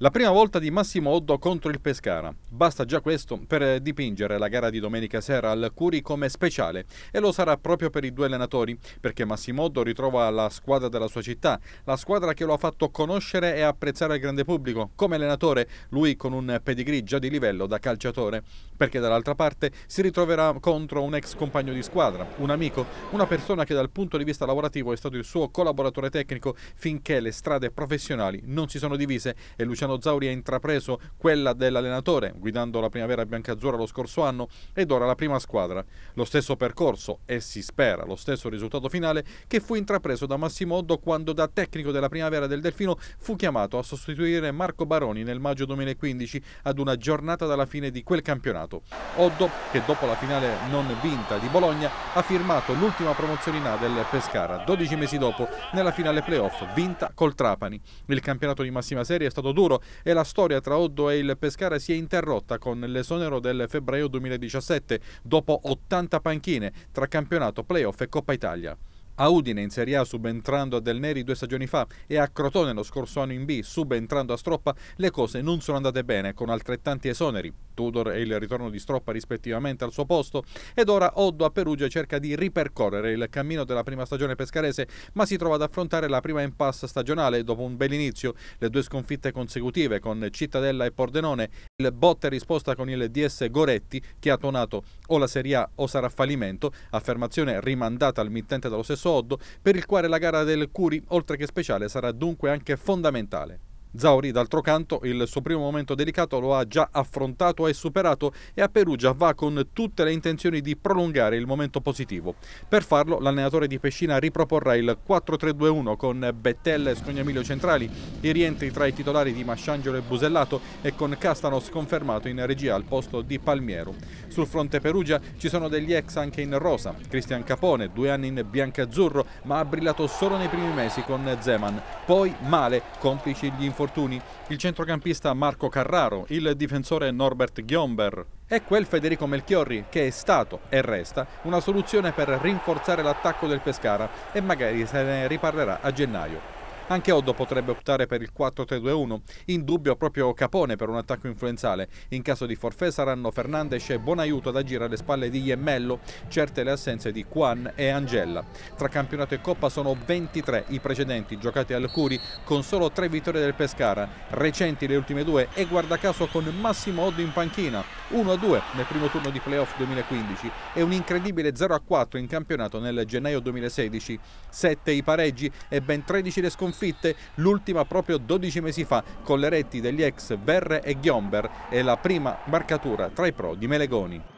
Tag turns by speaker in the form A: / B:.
A: La prima volta di Massimo Oddo contro il Pescara. Basta già questo per dipingere la gara di domenica sera al Curi come speciale e lo sarà proprio per i due allenatori, perché Massimo Oddo ritrova la squadra della sua città, la squadra che lo ha fatto conoscere e apprezzare al grande pubblico, come allenatore, lui con un pedigree già di livello da calciatore, perché dall'altra parte si ritroverà contro un ex compagno di squadra, un amico, una persona che dal punto di vista lavorativo è stato il suo collaboratore tecnico finché le strade professionali non si sono divise e Luciano Luciano Zauri ha intrapreso quella dell'allenatore, guidando la primavera biancazzurra lo scorso anno ed ora la prima squadra. Lo stesso percorso e si spera lo stesso risultato finale che fu intrapreso da Massimo Oddo quando da tecnico della primavera del Delfino fu chiamato a sostituire Marco Baroni nel maggio 2015 ad una giornata dalla fine di quel campionato. Oddo, che dopo la finale non vinta di Bologna, ha firmato l'ultima promozione in A del Pescara, 12 mesi dopo, nella finale playoff vinta col Trapani. Il campionato di massima serie è stato duro e la storia tra Oddo e il Pescara si è interrotta con l'esonero del febbraio 2017 dopo 80 panchine tra campionato, playoff e Coppa Italia. A Udine in Serie A subentrando a Del Neri due stagioni fa e a Crotone lo scorso anno in B subentrando a Stroppa, le cose non sono andate bene con altrettanti esoneri. Tudor e il ritorno di Stroppa rispettivamente al suo posto ed ora Oddo a Perugia cerca di ripercorrere il cammino della prima stagione pescarese ma si trova ad affrontare la prima impasse stagionale dopo un bel inizio, le due sconfitte consecutive con Cittadella e Pordenone, il botte risposta con il DS Goretti che ha tonato o la Serie A o sarà fallimento, affermazione rimandata al mittente dallo stesso Oddo, per il quale la gara del Curi oltre che speciale sarà dunque anche fondamentale. Zauri, d'altro canto, il suo primo momento delicato lo ha già affrontato e superato e a Perugia va con tutte le intenzioni di prolungare il momento positivo. Per farlo l'allenatore di Pescina riproporrà il 4-3-2-1 con Bettelle e Scognamiglio centrali, i rientri tra i titolari di Masciangelo e Busellato e con Castano sconfermato in regia al posto di Palmiero. Sul fronte Perugia ci sono degli ex anche in rosa, Cristian Capone, due anni in bianco-azzurro, ma ha brillato solo nei primi mesi con Zeman, poi male, complici gli infortuni infortuni, il centrocampista Marco Carraro, il difensore Norbert Ghiomber, e quel Federico Melchiorri che è stato e resta una soluzione per rinforzare l'attacco del Pescara e magari se ne riparlerà a gennaio. Anche Oddo potrebbe optare per il 4-3-2-1, in dubbio proprio Capone per un attacco influenzale. In caso di forfè saranno Fernandes e Buonaiuto ad agire alle spalle di Iemmello, certe le assenze di Juan e Angella. Tra campionato e Coppa sono 23 i precedenti giocati al Curi con solo 3 vittorie del Pescara, recenti le ultime due e guarda caso con Massimo Oddo in panchina, 1-2 nel primo turno di playoff 2015 e un incredibile 0-4 in campionato nel gennaio 2016, 7 i pareggi e ben 13 le sconfitte sconfitte, l'ultima proprio 12 mesi fa con le reti degli ex Verre e Ghiomber e la prima marcatura tra i pro di Melegoni.